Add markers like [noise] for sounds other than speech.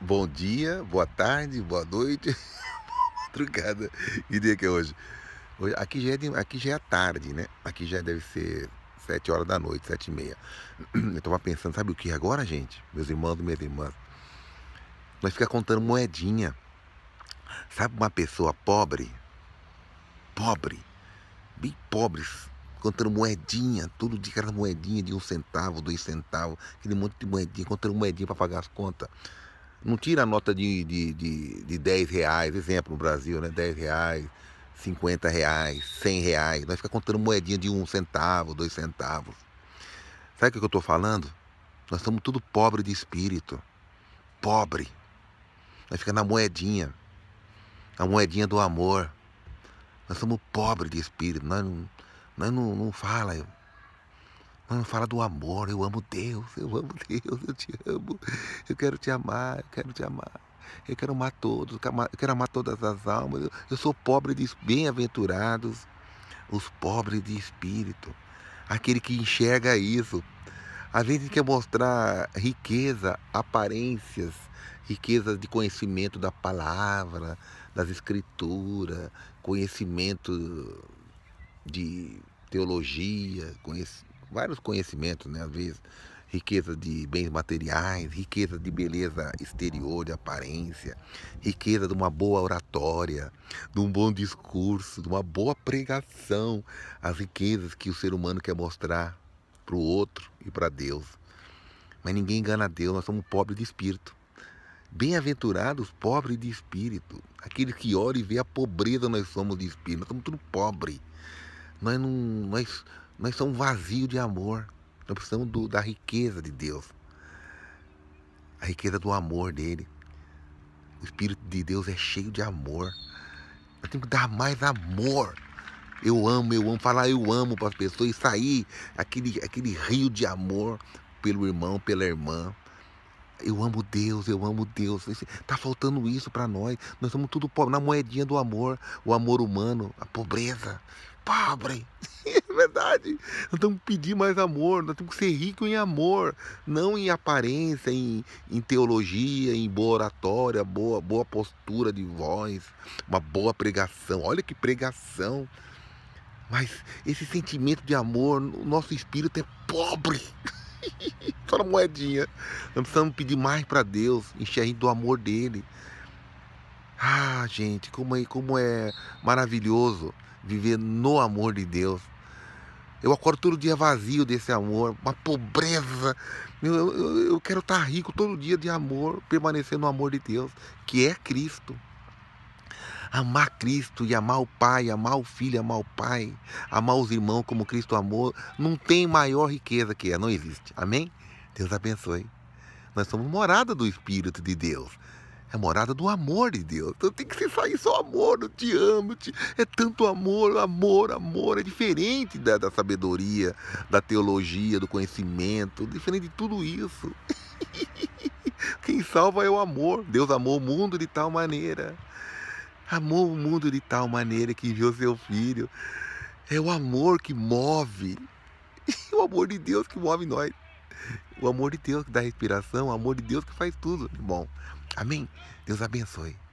Bom dia, boa tarde, boa noite, [laughs] madrugada. Que dia que é hoje? hoje aqui, já é de, aqui já é tarde, né? Aqui já deve ser sete horas da noite, sete e meia. [clears throat] Eu tava pensando, sabe o que agora, gente? Meus irmãos e minhas irmãs. Nós ficamos contando moedinha. Sabe uma pessoa pobre? Pobre. Bem pobres. Contando moedinha, tudo de aquela moedinha de um centavo, dois centavos, aquele monte de moedinha, contando moedinha para pagar as contas. Não tira a nota de, de, de, de 10 reais, exemplo, no Brasil, né? 10 reais, 50 reais, 100 reais. Nós né? fica contando moedinha de um centavo, dois centavos. Sabe o que eu estou falando? Nós estamos tudo pobre de espírito. Pobre. Nós fica na moedinha. A moedinha do amor. Nós somos pobres de espírito. Nós não, nós não, não fala ah, fala do amor, eu amo Deus, eu amo Deus, eu te amo, eu quero te amar, eu quero te amar. Eu quero amar todos, eu quero amar, todas as almas. Eu, eu sou pobre de bem-aventurados, os pobres de espírito. Aquele que enxerga isso. Às vezes quer mostrar riqueza, aparências, riquezas de conhecimento da palavra, das escrituras, conhecimento de teologia, conhecimento vários conhecimentos, né? Às vezes riqueza de bens materiais, riqueza de beleza exterior, de aparência, riqueza de uma boa oratória, de um bom discurso, de uma boa pregação, as riquezas que o ser humano quer mostrar para o outro e para Deus. Mas ninguém engana Deus, nós somos pobres de espírito. Bem-aventurados pobres de espírito, aqueles que olham e veem a pobreza nós somos de espírito, nós somos tudo pobre. Nós não, nós nós somos vazios de amor. Nós precisamos do, da riqueza de Deus. A riqueza do amor dele. O Espírito de Deus é cheio de amor. Nós temos que dar mais amor. Eu amo, eu amo, falar eu amo para as pessoas e sair aquele, aquele rio de amor pelo irmão, pela irmã eu amo Deus, eu amo Deus. Está faltando isso para nós. Nós somos tudo pobre. Na moedinha do amor, o amor humano, a pobreza. Pobre. [laughs] É verdade. Nós temos que pedir mais amor. Nós temos que ser ricos em amor. Não em aparência, em, em teologia, em boa oratória, boa, boa postura de voz, uma boa pregação. Olha que pregação. Mas esse sentimento de amor, o nosso espírito é pobre. [laughs] Só [laughs] na moedinha. Não precisamos pedir mais para Deus, encher do amor dele. Ah, gente, como é, como é maravilhoso viver no amor de Deus. Eu acordo todo dia vazio desse amor, uma pobreza. Eu, eu, eu quero estar rico todo dia de amor, permanecer no amor de Deus, que é Cristo amar Cristo e amar o Pai, amar o Filho, amar o Pai, amar os irmãos como Cristo amou, não tem maior riqueza que é, não existe. Amém? Deus abençoe. Nós somos morada do Espírito de Deus. É morada do amor de Deus. Então tem que ser sair só amor. Eu te amo. te... É tanto amor, amor, amor. É diferente da, da sabedoria, da teologia, do conhecimento. Diferente de tudo isso. [laughs] Quem salva é o amor. Deus amou o mundo de tal maneira amou o mundo de tal maneira que enviou seu filho. É o amor que move. [laughs] o amor de Deus que move nós. O amor de Deus que dá respiração, o amor de Deus que faz tudo. Bom, amém? Deus abençoe.